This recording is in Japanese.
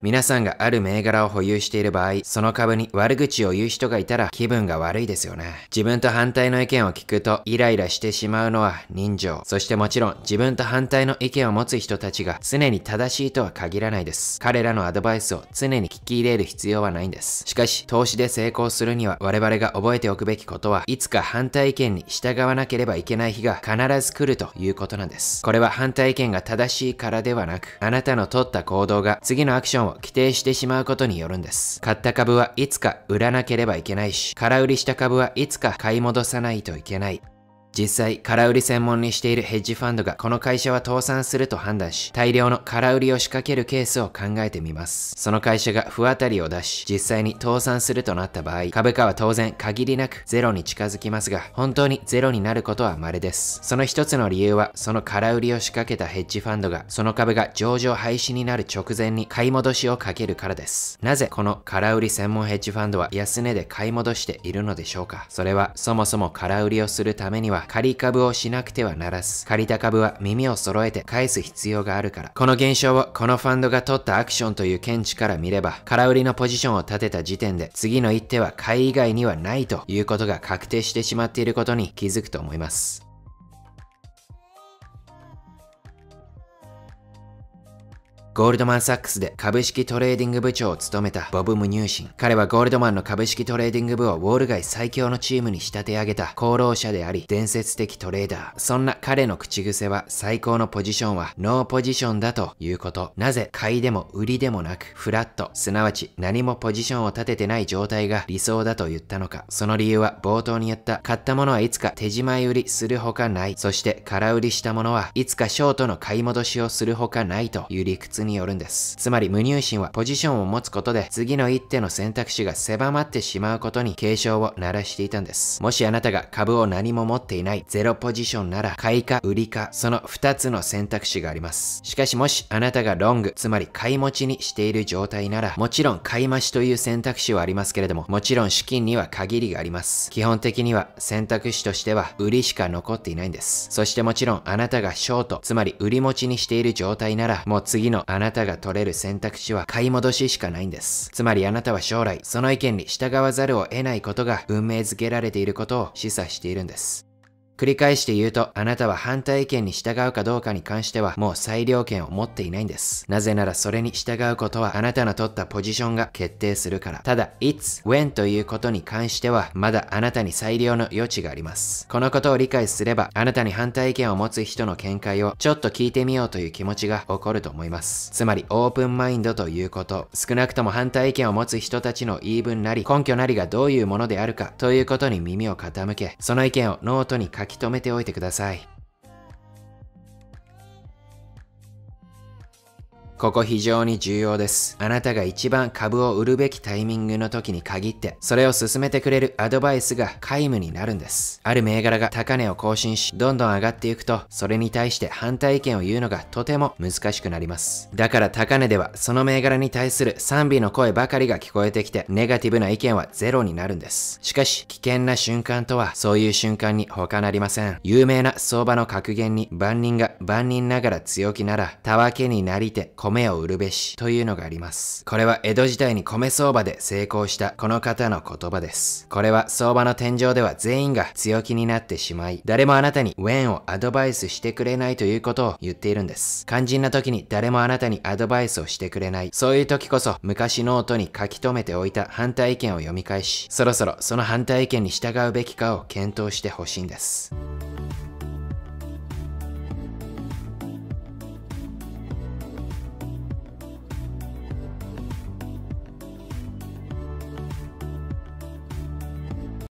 皆さんがある銘柄を保有している場合、その株に悪口を言う人がいたら気分が悪いですよね。自分と反対の意見を聞くとイライラしてしまうのは人情。そしてもちろん自分と反対の意見を持つ人たちが常に正しいとは限らないです。彼らのアドバイスを常に聞き入れる必要はないんです。しかし、投資で成功するには我々が覚えておくべきことは、いつか反対意見に従わなければいけない日が必ず来るということなんです。これは反対意見が正しいからではなく、あなたの取った行動が次のアクションをを規定してしまうことによるんです。買った株はいつか売らなければいけないし、空売りした株はいつか買い戻さないといけない。実際、空売り専門にしているヘッジファンドがこの会社は倒産すると判断し、大量の空売りを仕掛けるケースを考えてみます。その会社が不当たりを出し、実際に倒産するとなった場合、株価は当然限りなくゼロに近づきますが、本当にゼロになることは稀です。その一つの理由は、その空売りを仕掛けたヘッジファンドが、その株が上場廃止になる直前に買い戻しをかけるからです。なぜこの空売り専門ヘッジファンドは安値で買い戻しているのでしょうかそれはそもそも空売りをするためには借り株をしなくてはならず、借りた株は耳を揃えて返す必要があるから。この現象をこのファンドが取ったアクションという見地から見れば、空売りのポジションを立てた時点で次の一手は買い以外にはないということが確定してしまっていることに気づくと思います。ゴールドマン・サックスで株式トレーディング部長を務めたボブ・ムニューシン。彼はゴールドマンの株式トレーディング部をウォール街最強のチームに仕立て上げた功労者であり、伝説的トレーダー。そんな彼の口癖は、最高のポジションはノーポジションだということ。なぜ買いでも売りでもなく、フラット、すなわち何もポジションを立ててない状態が理想だと言ったのか。その理由は冒頭に言った、買ったものはいつか手仕舞い売りするほかない。そして空売りしたものはいつかショートの買い戻しをするほかないという理屈にによるんです。つまり無入心はポジションを持つことで次の一手の選択肢が狭まってしまうことに警鐘を鳴らしていたんです。もしあなたが株を何も持っていないゼロポジションなら買いか売りかその2つの選択肢があります。しかしもしあなたがロング、つまり買い持ちにしている状態ならもちろん買い増しという選択肢はありますけれどももちろん資金には限りがあります。基本的には選択肢としては売りしか残っていないんです。そしてもちろんあなたがショート、つまり売り持ちにしている状態ならもう次のあなたが取れる選択肢は買い戻ししかないんです。つまりあなたは将来、その意見に従わざるを得ないことが運命づけられていることを示唆しているんです。繰り返して言うと、あなたは反対意見に従うかどうかに関しては、もう裁量権を持っていないんです。なぜならそれに従うことは、あなたの取ったポジションが決定するから。ただ、いつ、when ということに関しては、まだあなたに裁量の余地があります。このことを理解すれば、あなたに反対意見を持つ人の見解を、ちょっと聞いてみようという気持ちが起こると思います。つまり、オープンマインドということ、少なくとも反対意見を持つ人たちの言い分なり、根拠なりがどういうものであるか、ということに耳を傾け、その意見をノートに書きき留めておいてください。ここ非常に重要です。あなたが一番株を売るべきタイミングの時に限って、それを進めてくれるアドバイスが皆無になるんです。ある銘柄が高値を更新し、どんどん上がっていくと、それに対して反対意見を言うのがとても難しくなります。だから高値では、その銘柄に対する賛美の声ばかりが聞こえてきて、ネガティブな意見はゼロになるんです。しかし、危険な瞬間とは、そういう瞬間に他なりません。有名な相場の格言に、万人が万人ながら強気なら、たわけになりて、米を売るべしというのがあります。これは江戸時代に米相場で成功したこの方の言葉です。これは相場の天井では全員が強気になってしまい、誰もあなたにウェンをアドバイスしてくれないということを言っているんです。肝心な時に誰もあなたにアドバイスをしてくれない。そういう時こそ昔ノートに書き留めておいた反対意見を読み返し、そろそろその反対意見に従うべきかを検討してほしいんです。